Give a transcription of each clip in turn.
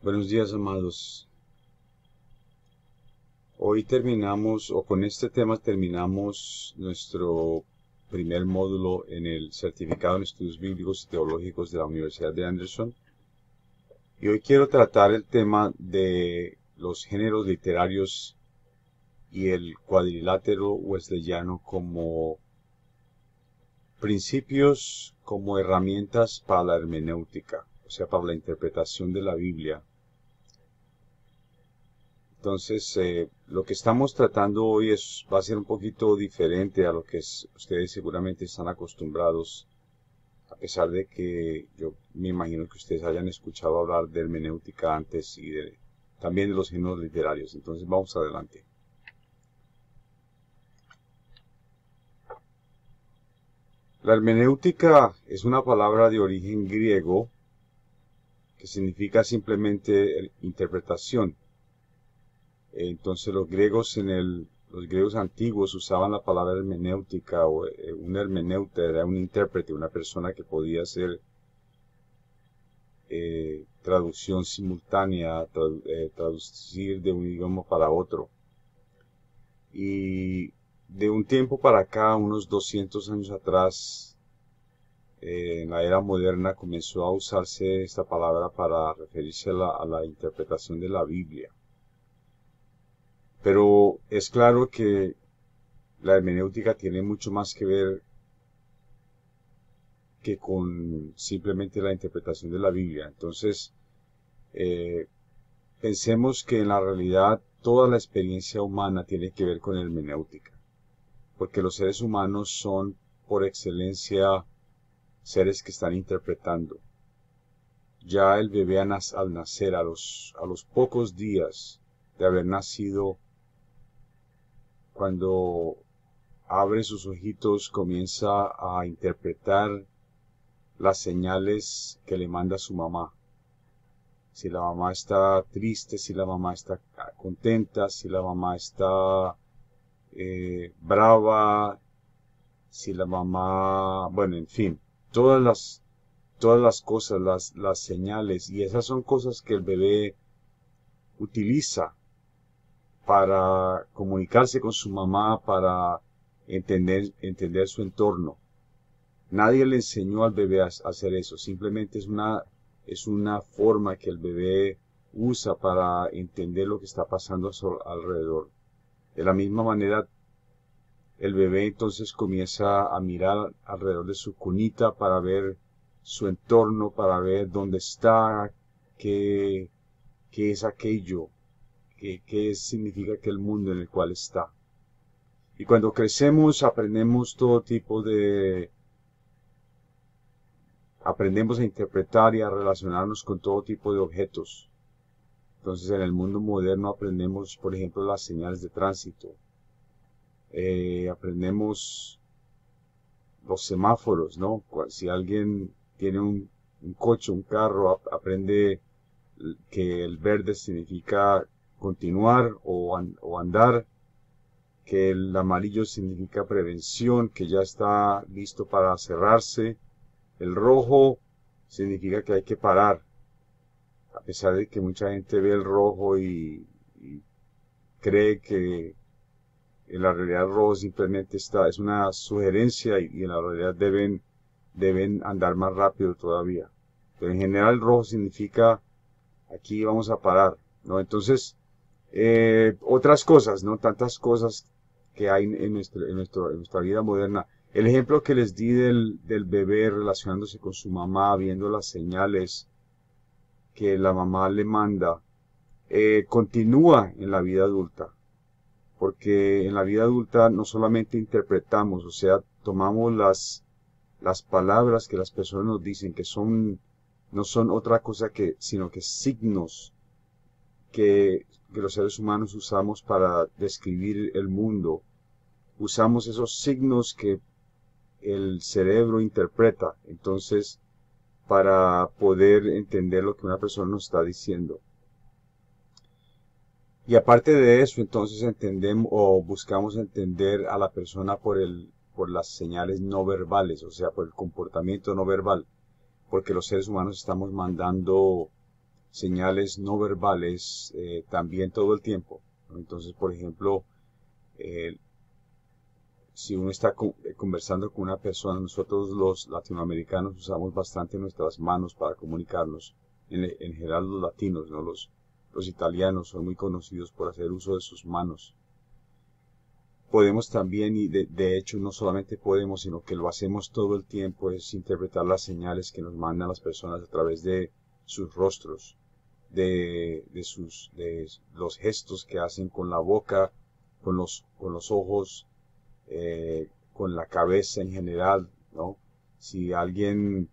Buenos días, amados. Hoy terminamos, o con este tema terminamos nuestro primer módulo en el Certificado en Estudios Bíblicos y Teológicos de la Universidad de Anderson. Y hoy quiero tratar el tema de los géneros literarios y el cuadrilátero wesleyano como principios, como herramientas para la hermenéutica o sea, para la interpretación de la Biblia. Entonces, eh, lo que estamos tratando hoy es, va a ser un poquito diferente a lo que ustedes seguramente están acostumbrados, a pesar de que yo me imagino que ustedes hayan escuchado hablar de hermenéutica antes y también de los géneros literarios. Entonces, vamos adelante. La hermenéutica es una palabra de origen griego que significa simplemente interpretación. Entonces los griegos en el los griegos antiguos usaban la palabra hermenéutica o eh, un hermeneuta era un intérprete, una persona que podía hacer eh, traducción simultánea, eh, traducir de un idioma para otro. Y de un tiempo para acá, unos 200 años atrás, eh, en la era moderna comenzó a usarse esta palabra para referirse a la, interpretación de la Biblia. Pero es claro que la hermenéutica tiene mucho más que ver que con simplemente la interpretación de la Biblia. Entonces, eh, pensemos que en la realidad toda la experiencia humana tiene que ver con hermenéutica, porque los seres humanos son por excelencia seres que están interpretando. Ya el bebé al nacer, a los, a los pocos días de haber nacido, cuando abre sus ojitos, comienza a interpretar las señales que le manda su mamá. Si la mamá está triste, si la mamá está contenta, si la mamá está eh, brava, si la mamá, bueno, en fin, todas las, todas las cosas, las, señales, y esas son cosas que el bebé utiliza para comunicarse con su mamá, para entender, entender su entorno. Nadie le enseñó al bebé a, hacer eso, simplemente es una, es una forma que el bebé usa para entender lo que está pasando a su alrededor. De la misma manera, el bebé entonces comienza a mirar alrededor de su cunita para ver su entorno, para ver dónde está, qué, qué es aquello, qué, qué significa aquel mundo en el cual está. Y cuando crecemos aprendemos todo tipo de... aprendemos a interpretar y a relacionarnos con todo tipo de objetos. Entonces en el mundo moderno aprendemos, por ejemplo, las señales de tránsito, eh, aprendemos los semáforos, ¿no? Si alguien tiene un, coche, un carro, aprende que el verde significa continuar o, andar, que el amarillo significa prevención, que ya está listo para cerrarse, el rojo significa que hay que parar, a pesar de que mucha gente ve el rojo y cree que en la realidad rojo simplemente está, es una sugerencia y, en la realidad deben, deben andar más rápido todavía. Pero en general rojo significa aquí vamos a parar, ¿no? Entonces, eh, otras cosas, ¿no? Tantas cosas que hay en, en, en, nuestra vida moderna. El ejemplo que les di del, del, bebé relacionándose con su mamá, viendo las señales que la mamá le manda, eh, continúa en la vida adulta porque en la vida adulta no solamente interpretamos, o sea, tomamos las, las palabras que las personas nos dicen, que son, no son otra cosa que, sino que signos que, que los seres humanos usamos para describir el mundo. Usamos esos signos que el cerebro interpreta, entonces, para poder entender lo que una persona nos está diciendo. Y aparte de eso, entonces entendemos o buscamos entender a la persona por, el, por las señales no verbales, o sea, por el comportamiento no verbal, porque los seres humanos estamos mandando señales no verbales eh, también todo el tiempo. Entonces, por ejemplo, eh, si uno está eh, conversando con una persona, nosotros los latinoamericanos usamos bastante nuestras manos para comunicarnos, en, en general los latinos, no los los italianos son muy conocidos por hacer uso de sus manos. Podemos también, y de, hecho no solamente podemos, sino que lo hacemos todo el tiempo, es interpretar las señales que nos mandan las personas a través de sus rostros, de, sus, de los gestos que hacen con la boca, con los, con los ojos, eh, con la cabeza en general, ¿no? Si alguien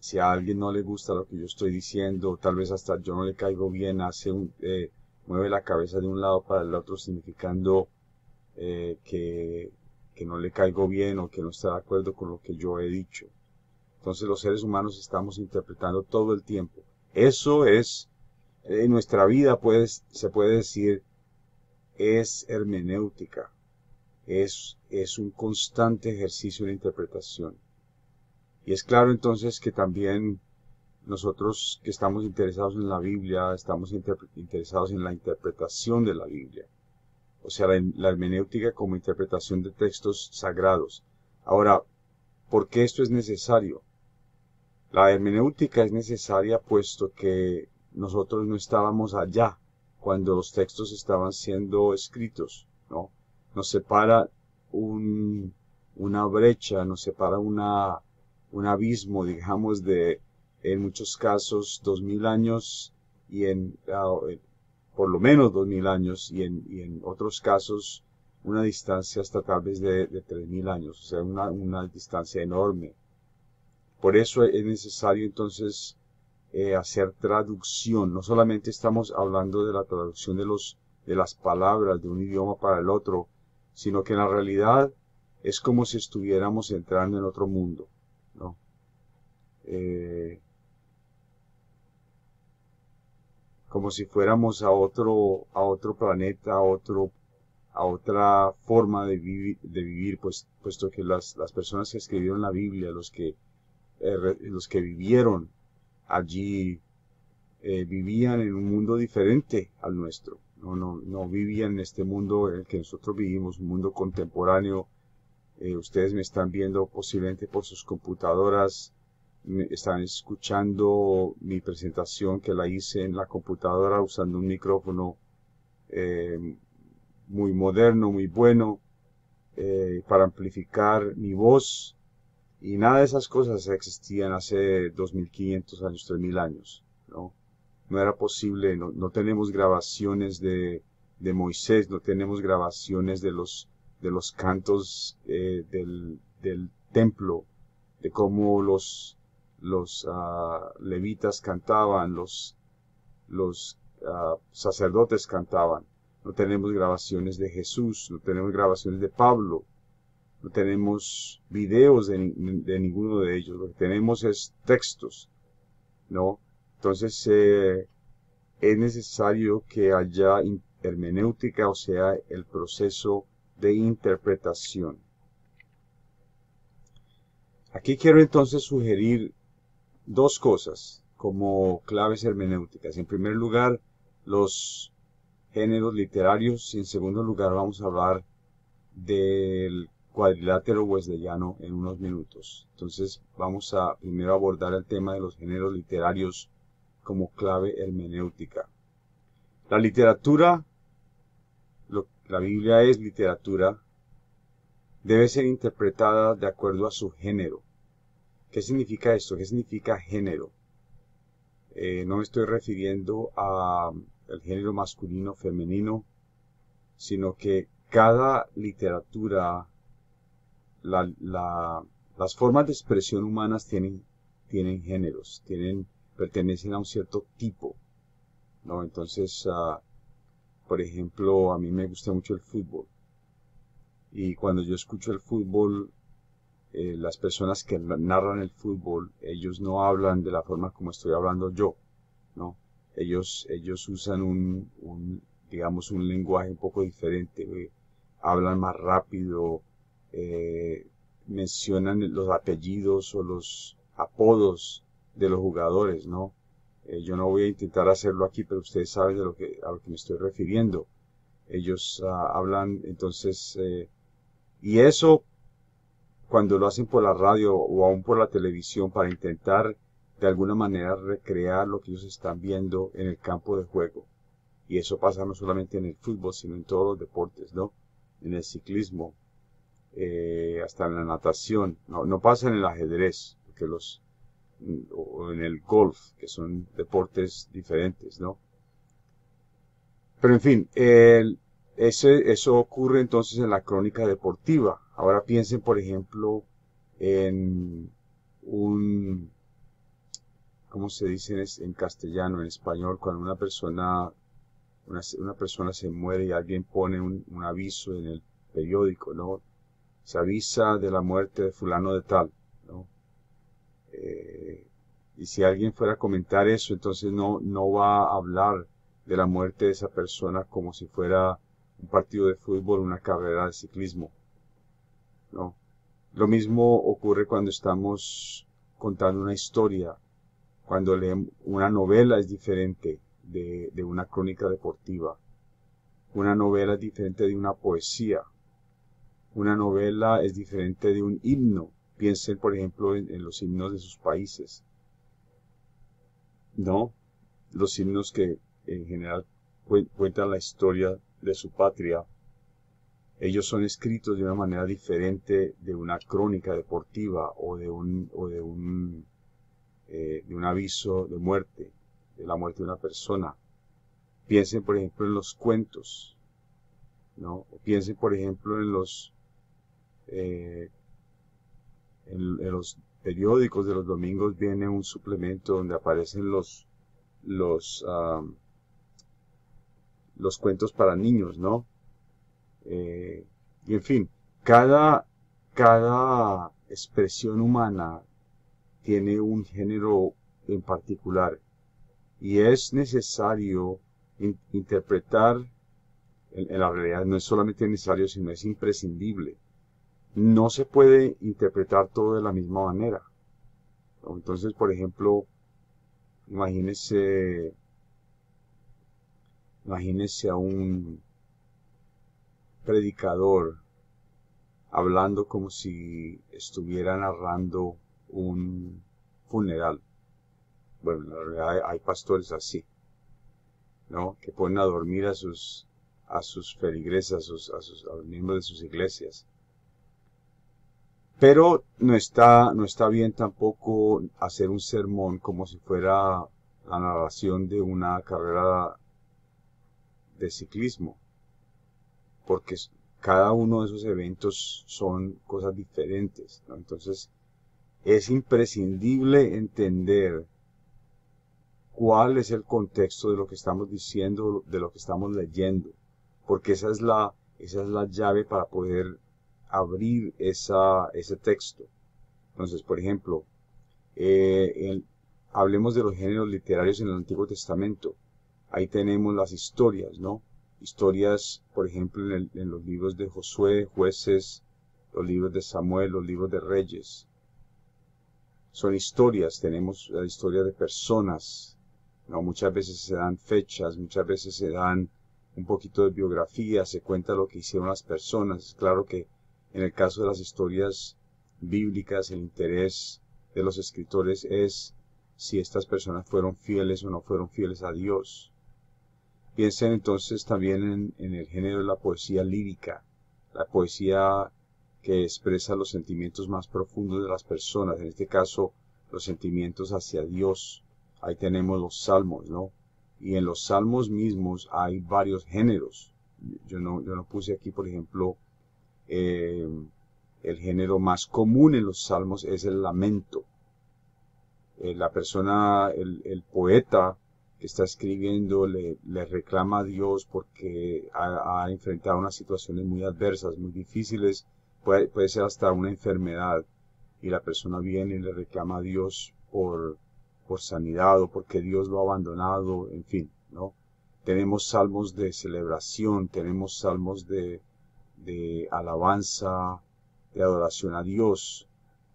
si a alguien no le gusta lo que yo estoy diciendo, tal vez hasta yo no le caigo bien, hace un, eh, mueve la cabeza de un lado para el otro significando eh, que, no le caigo bien o que no está de acuerdo con lo que yo he dicho. Entonces los seres humanos estamos interpretando todo el tiempo. Eso es, eh, en nuestra vida pues, se puede decir, es hermenéutica. Es, es un constante ejercicio de interpretación. Y es claro entonces que también nosotros que estamos interesados en la Biblia, estamos interesados en la interpretación de la Biblia, o sea, la, hermenéutica como interpretación de textos sagrados. Ahora, ¿por qué esto es necesario? La hermenéutica es necesaria puesto que nosotros no estábamos allá cuando los textos estaban siendo escritos, ¿no? Nos separa una brecha, nos separa una, un abismo, digamos, de en muchos casos dos mil años y ah, en por lo menos dos mil años y en, y en, otros casos una distancia hasta tal vez de, tres mil años, o sea, una, una, distancia enorme. Por eso es necesario entonces eh, hacer traducción. No solamente estamos hablando de la traducción de, los, de las palabras de un idioma para el otro, sino que en la realidad es como si estuviéramos entrando en otro mundo. Eh, como si fuéramos a otro, a otro planeta, a, otro, a otra forma de, de vivir, pues, puesto que las, personas que escribieron la Biblia, los que, eh, los que vivieron allí, eh, vivían en un mundo diferente al nuestro. No, no, vivían en este mundo en el que nosotros vivimos, un mundo contemporáneo. ustedes me están viendo posiblemente por sus computadoras, están escuchando mi presentación que la hice en la computadora usando un micrófono eh, muy moderno, muy bueno, eh, para amplificar mi voz. Y nada de esas cosas existían hace 2500 años, 3000 años. No, no era posible, no, tenemos grabaciones de, de, Moisés, no tenemos grabaciones de los, de los cantos eh, del templo, de cómo los los ah, levitas cantaban, los, los ah, sacerdotes cantaban. No tenemos grabaciones de Jesús, no tenemos grabaciones de Pablo, no tenemos videos de, ninguno de ellos, lo que tenemos es textos, ¿no? Entonces eh, es necesario que haya hermenéutica, o sea, el proceso de interpretación. Aquí quiero entonces sugerir dos cosas como claves hermenéuticas. En primer lugar, los géneros literarios y en segundo lugar vamos a hablar del cuadrilátero wesleyano en unos minutos. Entonces vamos a primero abordar el tema de los géneros literarios como clave hermenéutica. La literatura, la Biblia es literatura, debe ser interpretada de acuerdo a su género. ¿Qué significa esto? ¿Qué significa género? Eh, no me estoy refiriendo a um, el género masculino, femenino, sino que cada literatura, las formas de expresión humanas tienen, tienen géneros, tienen, pertenecen a un cierto tipo. ¿no? Entonces, ah, por ejemplo, a mí me gusta mucho el fútbol. Y cuando yo escucho el fútbol, eh, las personas que narran el fútbol, ellos no hablan de la forma como estoy hablando yo, ¿no? Ellos, ellos usan un, un digamos, un lenguaje un poco diferente, eh, hablan más rápido, eh, mencionan los apellidos o los apodos de los jugadores, ¿no? yo no voy a intentar hacerlo aquí, pero ustedes saben de lo que, a lo que me estoy refiriendo. Ellos ah, hablan, entonces, y eso cuando lo hacen por la radio o aún por la televisión para intentar de alguna manera recrear lo que ellos están viendo en el campo de juego. Y eso pasa no solamente en el fútbol, sino en todos los deportes, ¿no? En el ciclismo, eh, hasta en la natación. No, pasa en el ajedrez, que los, o en el golf, que son deportes diferentes, ¿no? Pero en fin, el, eso ocurre entonces en la crónica deportiva. Ahora piensen, por ejemplo, en un, ¿cómo se dice en, en castellano, en español? Cuando una persona, una, persona se muere y alguien pone un, aviso en el periódico, ¿no? Se avisa de la muerte de fulano de tal, ¿no? Eh, y si alguien fuera a comentar eso, entonces no, no va a hablar de la muerte de esa persona como si fuera un partido de fútbol, una carrera de ciclismo. ¿no? Lo mismo ocurre cuando estamos contando una historia, cuando leemos una novela es diferente de, una crónica deportiva, una novela es diferente de una poesía, una novela es diferente de un himno. Piensen, por ejemplo, en, los himnos de sus países. ¿No? Los himnos que en general cuentan la historia de su patria, ellos son escritos de una manera diferente de una crónica deportiva o de un, un, eh, de un aviso de muerte, de la muerte de una persona. Piensen, por ejemplo, en los cuentos, ¿no? piensen, por ejemplo, en los, eh, en, los periódicos de los domingos viene un suplemento donde aparecen los, los, ah, los cuentos para niños, ¿no? Eh, y en fin, cada, cada expresión humana tiene un género en particular y es necesario interpretar, en la realidad no es solamente necesario, sino es imprescindible. No se puede interpretar todo de la misma manera. Entonces, por ejemplo, imagínese Imagínese a un predicador hablando como si estuviera narrando un funeral. Bueno, en realidad hay, pastores así, ¿no? Que ponen a dormir a sus, a sus feligreses, a sus, los miembros de sus iglesias. Pero no está, no está bien tampoco hacer un sermón como si fuera la narración de una carrera de ciclismo, porque cada uno de esos eventos son cosas diferentes. Entonces, es imprescindible entender cuál es el contexto de lo que estamos diciendo, de lo que estamos leyendo, porque esa es la, esa es la llave para poder abrir esa, ese texto. Entonces, por ejemplo, eh, hablemos de los géneros literarios en el Antiguo Testamento ahí tenemos las historias, ¿no? Historias, por ejemplo, en, los libros de Josué, jueces, los libros de Samuel, los libros de reyes. Son historias, tenemos la historia de personas, ¿no? Muchas veces se dan fechas, muchas veces se dan un poquito de biografía, se cuenta lo que hicieron las personas. Claro que en el caso de las historias bíblicas, el interés de los escritores es si estas personas fueron fieles o no fueron fieles a Dios. Piensen entonces también en, el género de la poesía lírica, la poesía que expresa los sentimientos más profundos de las personas, en este caso los sentimientos hacia Dios. Ahí tenemos los salmos, ¿no? Y en los salmos mismos hay varios géneros. Yo no, puse aquí, por ejemplo, eh, el género más común en los salmos es el lamento. Eh, la persona, el poeta, que está escribiendo le, le reclama a Dios porque ha, ha, enfrentado unas situaciones muy adversas, muy difíciles, puede, puede, ser hasta una enfermedad, y la persona viene y le reclama a Dios por, por sanidad o porque Dios lo ha abandonado, en fin, ¿no? Tenemos salmos de celebración, tenemos salmos de, de alabanza, de adoración a Dios,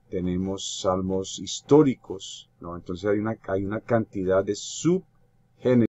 tenemos salmos históricos, ¿no? Entonces hay una, hay una cantidad de sub hen